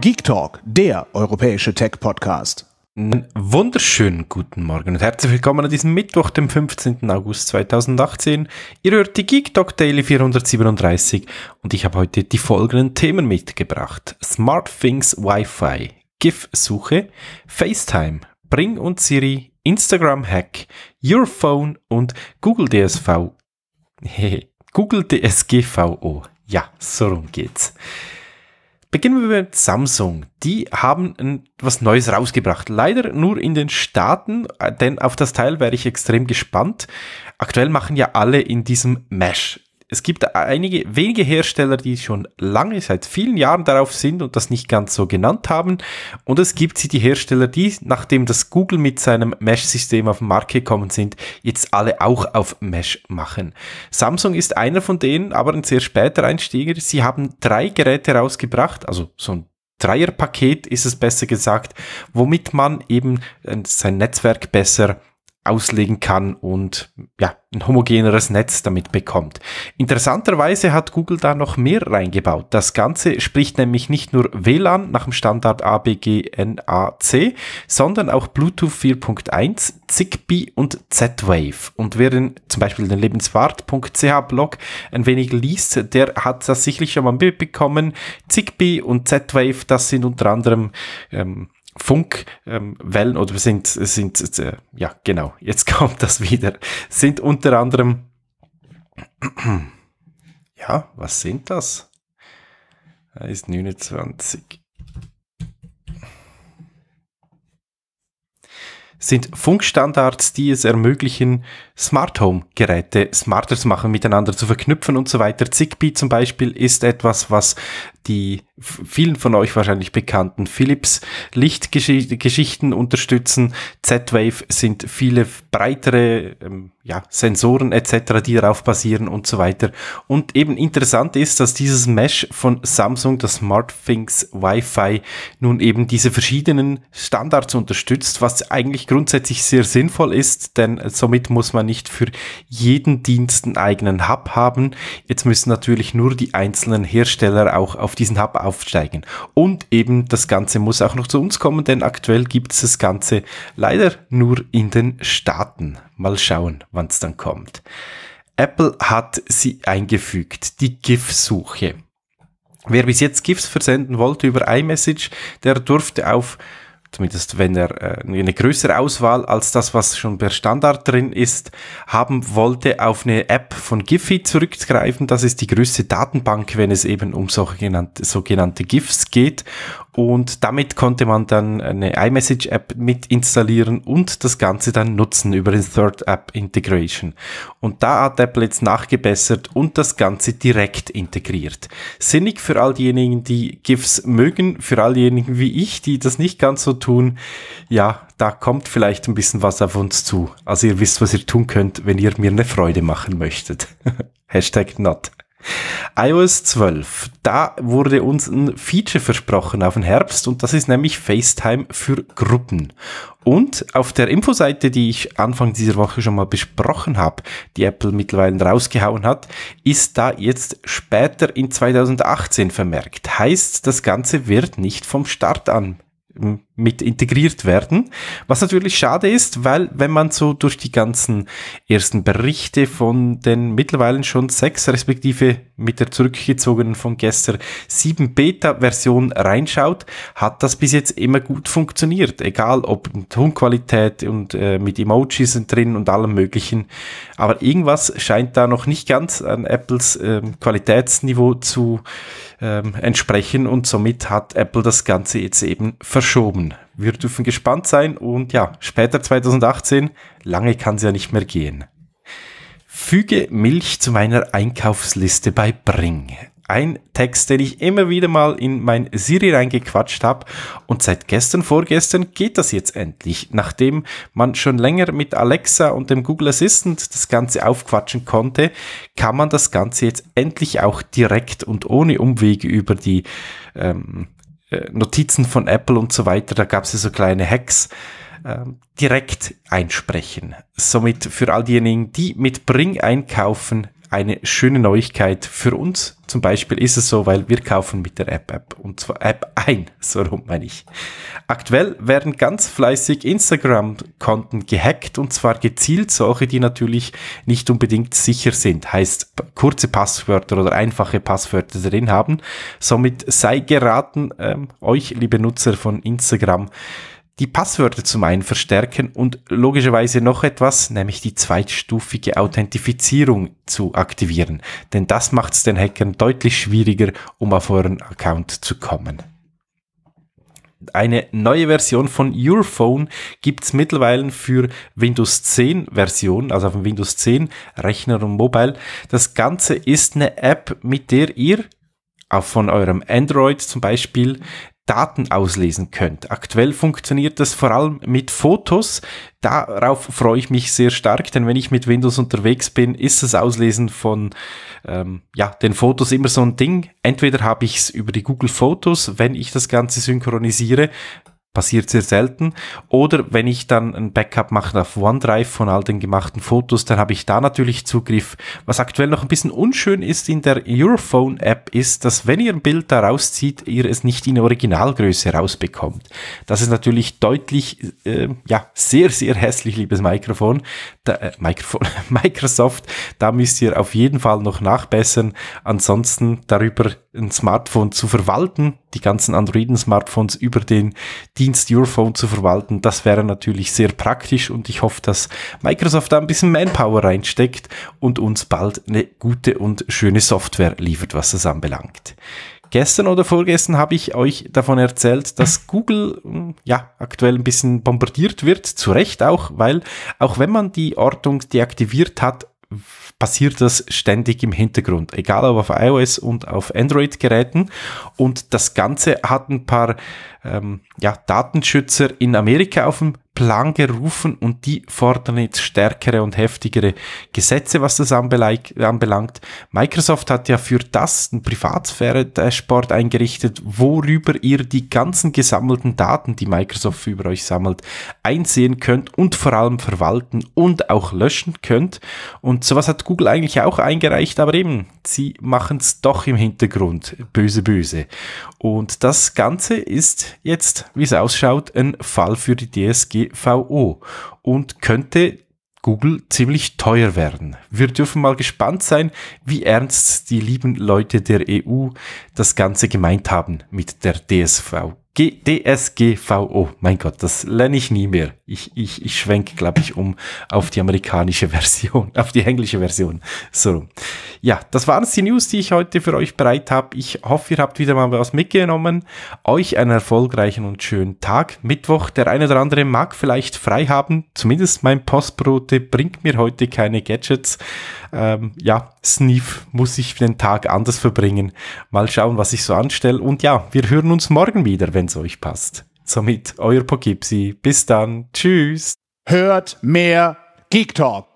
Geek Talk, der europäische Tech-Podcast. Einen wunderschönen guten Morgen und herzlich willkommen an diesem Mittwoch, dem 15. August 2018. Ihr hört die Geek Talk Daily 437 und ich habe heute die folgenden Themen mitgebracht. Smart Things Wi-Fi, GIF-Suche, FaceTime, Bring und Siri, Instagram-Hack, Your Phone und Google DSV. Google DSGVO. Ja, so rum geht's. Beginnen wir mit Samsung. Die haben was Neues rausgebracht. Leider nur in den Staaten, äh, denn auf das Teil wäre ich extrem gespannt. Aktuell machen ja alle in diesem Mesh es gibt einige wenige Hersteller, die schon lange, seit vielen Jahren darauf sind und das nicht ganz so genannt haben. Und es gibt sie die Hersteller, die, nachdem das Google mit seinem Mesh-System auf den Markt gekommen sind, jetzt alle auch auf Mesh machen. Samsung ist einer von denen, aber ein sehr später Einstieger. Sie haben drei Geräte rausgebracht, also so ein Dreierpaket ist es besser gesagt, womit man eben äh, sein Netzwerk besser auslegen kann und ja, ein homogeneres Netz damit bekommt. Interessanterweise hat Google da noch mehr reingebaut. Das Ganze spricht nämlich nicht nur WLAN nach dem Standard ABGNAC, sondern auch Bluetooth 4.1, Zigbee und Z-Wave. Und wer den, zum Beispiel den lebenswart.ch-Blog ein wenig liest, der hat das sicherlich schon mal mitbekommen. Zigbee und Z-Wave, das sind unter anderem ähm, Funkwellen ähm, oder sind, sind äh, ja genau, jetzt kommt das wieder, sind unter anderem, ja, was sind das? Da ist 29. Sind Funkstandards, die es ermöglichen, Smart Home Geräte smarter zu machen, miteinander zu verknüpfen und so weiter. Zigbee zum Beispiel ist etwas, was die vielen von euch wahrscheinlich bekannten Philips Lichtgeschichten unterstützen. Z-Wave sind viele breitere ähm, ja, Sensoren etc., die darauf basieren und so weiter. Und eben interessant ist, dass dieses Mesh von Samsung, das SmartThings Wi-Fi, nun eben diese verschiedenen Standards unterstützt, was eigentlich grundsätzlich sehr sinnvoll ist, denn somit muss man nicht für jeden Dienst einen eigenen Hub haben. Jetzt müssen natürlich nur die einzelnen Hersteller auch auf auf diesen Hub aufsteigen. Und eben das Ganze muss auch noch zu uns kommen, denn aktuell gibt es das Ganze leider nur in den Staaten. Mal schauen, wann es dann kommt. Apple hat sie eingefügt, die GIF-Suche. Wer bis jetzt GIFs versenden wollte über iMessage, der durfte auf zumindest wenn er äh, eine größere Auswahl als das, was schon per Standard drin ist, haben wollte, auf eine App von Giphy zurückgreifen. Das ist die größte Datenbank, wenn es eben um sogenannte, sogenannte GIFs geht. Und damit konnte man dann eine iMessage-App mit installieren und das Ganze dann nutzen über den Third-App-Integration. Und da hat Apple jetzt nachgebessert und das Ganze direkt integriert. Sinnig für all diejenigen, die GIFs mögen, für all diejenigen wie ich, die das nicht ganz so tun. Ja, da kommt vielleicht ein bisschen was auf uns zu. Also ihr wisst, was ihr tun könnt, wenn ihr mir eine Freude machen möchtet. Hashtag not iOS 12, da wurde uns ein Feature versprochen auf den Herbst und das ist nämlich FaceTime für Gruppen. Und auf der Infoseite, die ich Anfang dieser Woche schon mal besprochen habe, die Apple mittlerweile rausgehauen hat, ist da jetzt später in 2018 vermerkt. Heißt, das Ganze wird nicht vom Start an hm, mit integriert werden. Was natürlich schade ist, weil wenn man so durch die ganzen ersten Berichte von den mittlerweile schon sechs respektive mit der zurückgezogenen von gestern sieben Beta-Version reinschaut, hat das bis jetzt immer gut funktioniert. Egal ob mit Tonqualität und äh, mit Emojis drin und allem möglichen. Aber irgendwas scheint da noch nicht ganz an Apples ähm, Qualitätsniveau zu ähm, entsprechen und somit hat Apple das Ganze jetzt eben verschoben. Wir dürfen gespannt sein und ja, später 2018, lange kann es ja nicht mehr gehen. Füge Milch zu meiner Einkaufsliste bei Bring. Ein Text, den ich immer wieder mal in mein Siri reingequatscht habe. Und seit gestern, vorgestern geht das jetzt endlich. Nachdem man schon länger mit Alexa und dem Google Assistant das Ganze aufquatschen konnte, kann man das Ganze jetzt endlich auch direkt und ohne Umwege über die ähm, äh, Notizen von Apple und so weiter, da gab es ja so kleine Hacks, ähm, direkt einsprechen. Somit für all diejenigen, die mit Bring einkaufen, eine schöne Neuigkeit für uns. Zum Beispiel ist es so, weil wir kaufen mit der App App und zwar App ein, so rum meine ich. Aktuell werden ganz fleißig Instagram-Konten gehackt und zwar gezielt solche, die natürlich nicht unbedingt sicher sind. Heißt kurze Passwörter oder einfache Passwörter drin haben. Somit sei geraten, ähm, euch, liebe Nutzer von Instagram, die Passwörter zum einen verstärken und logischerweise noch etwas, nämlich die zweitstufige Authentifizierung zu aktivieren. Denn das macht es den Hackern deutlich schwieriger, um auf euren Account zu kommen. Eine neue Version von Your Phone gibt es mittlerweile für Windows 10 Version, also auf dem Windows 10 Rechner und Mobile. Das Ganze ist eine App, mit der ihr auch von eurem Android zum Beispiel Daten auslesen könnt. Aktuell funktioniert das vor allem mit Fotos. Darauf freue ich mich sehr stark, denn wenn ich mit Windows unterwegs bin, ist das Auslesen von ähm, ja, den Fotos immer so ein Ding. Entweder habe ich es über die Google Fotos, wenn ich das Ganze synchronisiere, passiert sehr selten. Oder wenn ich dann ein Backup mache auf OneDrive von all den gemachten Fotos, dann habe ich da natürlich Zugriff. Was aktuell noch ein bisschen unschön ist in der Europhone App ist, dass wenn ihr ein Bild da rauszieht, ihr es nicht in Originalgröße rausbekommt. Das ist natürlich deutlich, äh, ja, sehr, sehr hässlich, liebes Mikrofon. Da, äh, Mikrofon, Microsoft, da müsst ihr auf jeden Fall noch nachbessern. Ansonsten darüber ein Smartphone zu verwalten, die ganzen Androiden-Smartphones über den, die Dienst Europhone zu verwalten. Das wäre natürlich sehr praktisch und ich hoffe, dass Microsoft da ein bisschen Manpower reinsteckt und uns bald eine gute und schöne Software liefert, was das anbelangt. Gestern oder vorgestern habe ich euch davon erzählt, dass Google hm, ja aktuell ein bisschen bombardiert wird, zu Recht auch, weil auch wenn man die Ortung deaktiviert hat, passiert das ständig im Hintergrund, egal ob auf iOS und auf Android-Geräten. Und das Ganze hat ein paar ähm, ja, Datenschützer in Amerika auf den Plan gerufen und die fordern jetzt stärkere und heftigere Gesetze, was das anbelangt. Microsoft hat ja für das ein Privatsphäre-Dashboard eingerichtet, worüber ihr die ganzen gesammelten Daten, die Microsoft über euch sammelt, einsehen könnt und vor allem verwalten und auch löschen könnt. Und sowas hat Google eigentlich auch eingereicht, aber eben, sie machen es doch im Hintergrund. Böse, böse. Und das Ganze ist jetzt, wie es ausschaut, ein Fall für die DSGVO und könnte Google ziemlich teuer werden. Wir dürfen mal gespannt sein, wie ernst die lieben Leute der EU das Ganze gemeint haben mit der DSV, G DSGVO. Mein Gott, das lerne ich nie mehr. Ich, ich, ich schwenke, glaube ich, um auf die amerikanische Version, auf die englische Version. So. Ja, das waren die News, die ich heute für euch bereit habe. Ich hoffe, ihr habt wieder mal was mitgenommen. Euch einen erfolgreichen und schönen Tag. Mittwoch, der eine oder andere mag vielleicht frei haben. Zumindest mein Postbrote bringt mir heute keine Gadgets ähm, ja, Sneef muss ich den Tag anders verbringen. Mal schauen, was ich so anstelle. Und ja, wir hören uns morgen wieder, wenn es euch passt. Somit euer Pogipsi. Bis dann. Tschüss. Hört mehr Geek Talk.